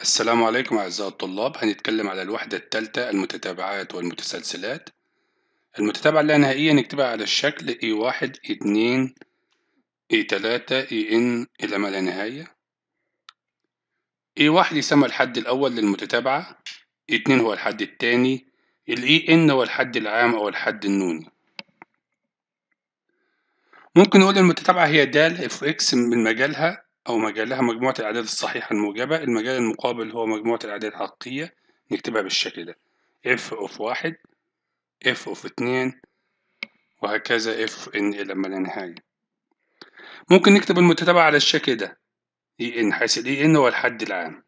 السلام عليكم أعزائي الطلاب هنتكلم على الوحدة الثالثة المتتابعات والمتسلسلات المتتابعة اللانهائية نكتبها على الشكل اي واحد اي اتنين اي تلاتة اي ان إلى ما لا نهاية اي واحد يسمى الحد الأول للمتتابعة اي اتنين هو الحد التاني الاي ان هو الحد العام أو الحد النوني ممكن نقول المتتابعة هي دال اف اكس من مجالها أو مجالها مجموعة الأعداد الصحيحة الموجبة المجال المقابل هو مجموعة الأعداد الحقيقية نكتبها بالشكل ده اف اوف واحد اف اوف اتنين وهكذا اف ان إلى ما لا نهاية ممكن نكتب المتتابعة على الشكل ده اي e ان حيث الاي ان e هو الحد العام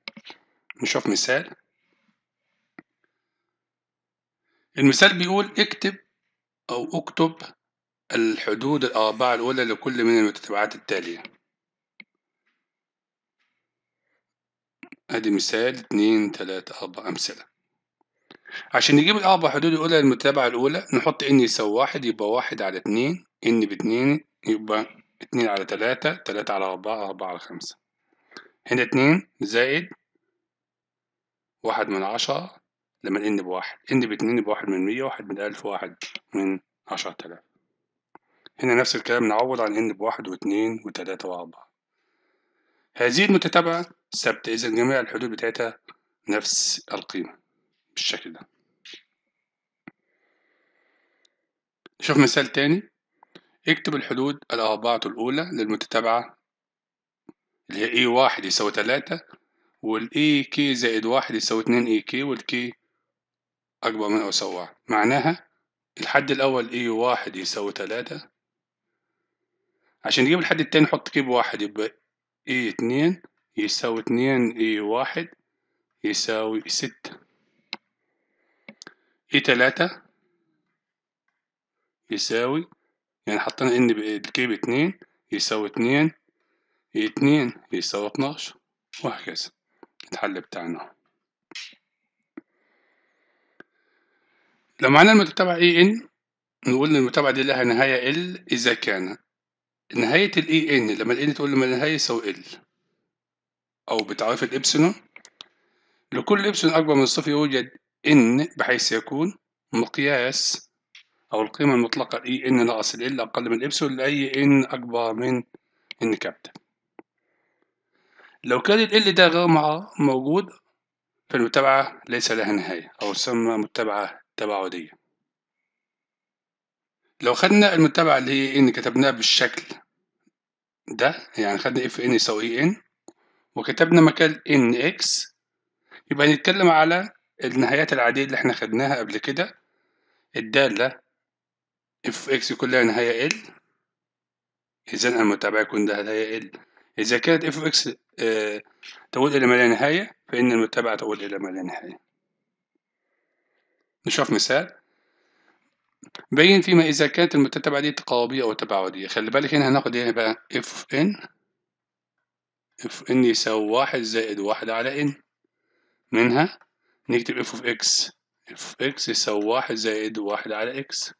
نشوف مثال المثال بيقول اكتب أو اكتب الحدود الأربعة الأولى لكل من المتتابعات التالية ادي مثال اتنين تلاتة اربع امثلة عشان نجيب الاربع حدود الاولى للمتابعة الاولى نحط ان يساوي واحد يبقى واحد على اتنين ان باتنين يبقى اتنين على تلاتة تلاتة على اربعة اربعة على خمسة هنا اتنين زائد واحد من عشرة لما ان بواحد ان باتنين يبقى واحد من مية واحد من ألف واحد من عشرة آلاف هنا نفس الكلام نعوض عن ان بواحد واتنين وتلاتة وأربعة هذه المتتابعة ثابتة إذا جميع الحدود بتاعتها نفس القيمة بالشكل ده نشوف مثال تاني اكتب الحدود الأربعة الأولى للمتتابعة اللي هي a واحد يساوي تلاتة والاي كي زائد واحد يساوي اتنين اي كي k أكبر من أو يساوي واحد معناها الحد الأول a واحد يساوي تلاتة عشان نجيب الحد التاني نحط كيب واحد يبقى إي اتنين يساوي اتنين إي واحد يساوي ستة إي تلاتة يساوي يعني حطينا إن بكيب باتنين يساوي اتنين إي اتنين يساوي اتناشر وهكذا الحل بتاعنا لو معانا المتتبع اي ان نقول ان دي لها نهاية ال إذا كان نهاية الـ ان e لما الـ EN تقول لما نهاية يساوي ال أو بتعريف الإبسلون لكل إبسلون أكبر من الصفر يوجد n بحيث يكون مقياس أو القيمة المطلقة الـ EN ناقص ال l أقل من الإبسلون لأي n أكبر من n كابتا لو كان الـ l ده غير موجود فالمتابعة ليس لها نهاية أو تسمى متابعة تباعدية لو خدنا المتابعة اللي هي إن كتبناها بالشكل ده يعني خدنا اف ان يساوي ان وكتبنا مكان ان اكس يبقى هنتكلم على النهايات العادية اللي احنا خدناها قبل كده الدالة اف اكس يكون لها نهاية ال اذا المتابعة يكون لها نهاية ال اذا كانت اف اكس آه، تؤول الى ما لا نهاية فان المتابعة تؤول الى ما لا نهاية نشوف مثال بين فيما إذا كانت المتتبعة دي تقاربيه أو تباعدية خلي بالك هنا هناخد هنا بقى اف ان اف ان يساوي واحد زائد واحد على ان منها نكتب اف اوف اكس اف اكس يساوي واحد زائد واحد على اكس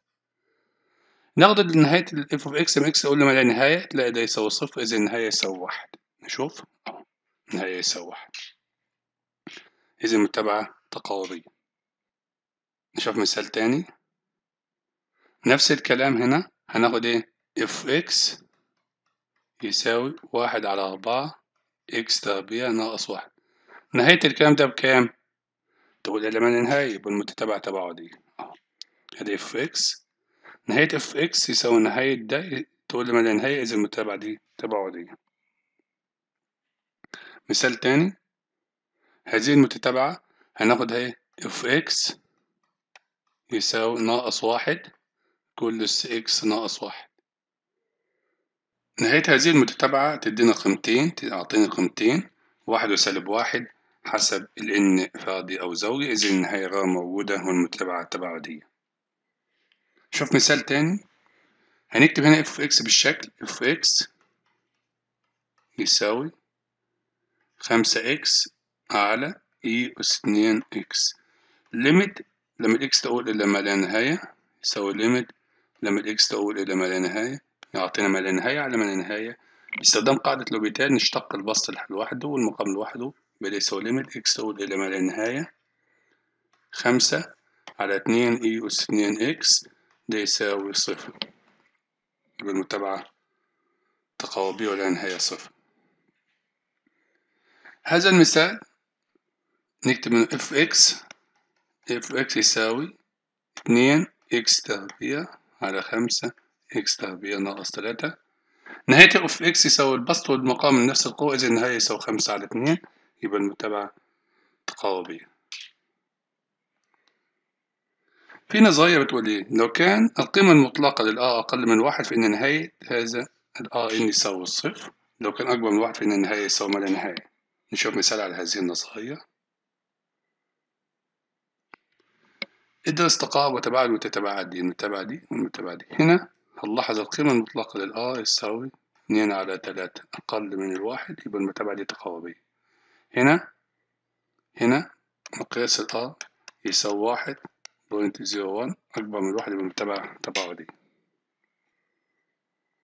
ناخد نهايه الاف اوف اكس لما اكس اقول ما لا نهاية تلاقي ده يساوي صفر إذا النهاية يساوي واحد نشوف النهاية يساوي واحد إذا المتابعة تقاضية نشوف مثال تاني نفس الكلام هنا هناخد ايه اف اكس يساوي واحد على أربعة اكس تربيع ناقص واحد نهاية الكلام ده بكام؟ تقول الإلمان يبقى بالمتتابع تبعه دي أدي اف اكس نهاية اف اكس يساوي نهاية ده تقول لما نهاية إذا المتتابعة دي تبعه دي مثال تاني هذه المتتابعة هناخد اهي اف اكس يساوي ناقص واحد كل اكس ناقص واحد نهاية هذه المتتابعة تدينا قيمتين تعطينا قيمتين واحد وسالب واحد حسب الإن فاضي أو زوجي إذا النهاية غير موجودة والمتتابعه التباعدية شوف مثال تاني هنكتب هنا اف اكس بالشكل اف اكس يساوي خمسة اكس على اي e أس اتنين اكس ليميت لما الاكس تقول إلى ما لا نهاية يساوي ليميت لما الإكس تؤول إلى ما لا نهاية يعطينا ما لا نهاية على ما لا نهاية باستخدام قاعدة لوبيتال نشتق البسط لوحده والمقام لوحده بليس يساوي ليميت إكس تؤول إلى ما لا نهاية خمسة على اتنين إي أس اتنين إكس ده يساوي صفر بالمتابعة تقاوبية ولا نهاية صفر هذا المثال نكتب من اف اكس اف اكس يساوي اتنين اكس تربيع على خمسة إكس تربيع ناقص تلاتة نهاية أوف إكس يساوي البسط والمقام من نفس القوة إذا النهاية يساوي خمسة على اتنين يبقى المتابعة تقاربية في نظرية بتقول إيه لو كان القيمة المطلقة للآر أقل من واحد فإن نهاية هذا الآر إن يساوي الصفر لو كان أكبر من واحد فإن النهاية يساوي ما لا نهاية نشوف مثال على هذه النظرية إذا تقارب وتباعد وتتباعد المتبادي دي دي هنا هنلاحظ القيمة المطلقة للآر يساوي اتنين على تلاتة أقل من الواحد يبقى المتبادي دي هنا هنا مقياس الآر يساوي واحد بوينت زيرو وان أكبر من واحد يبقى المتبعة تباعدية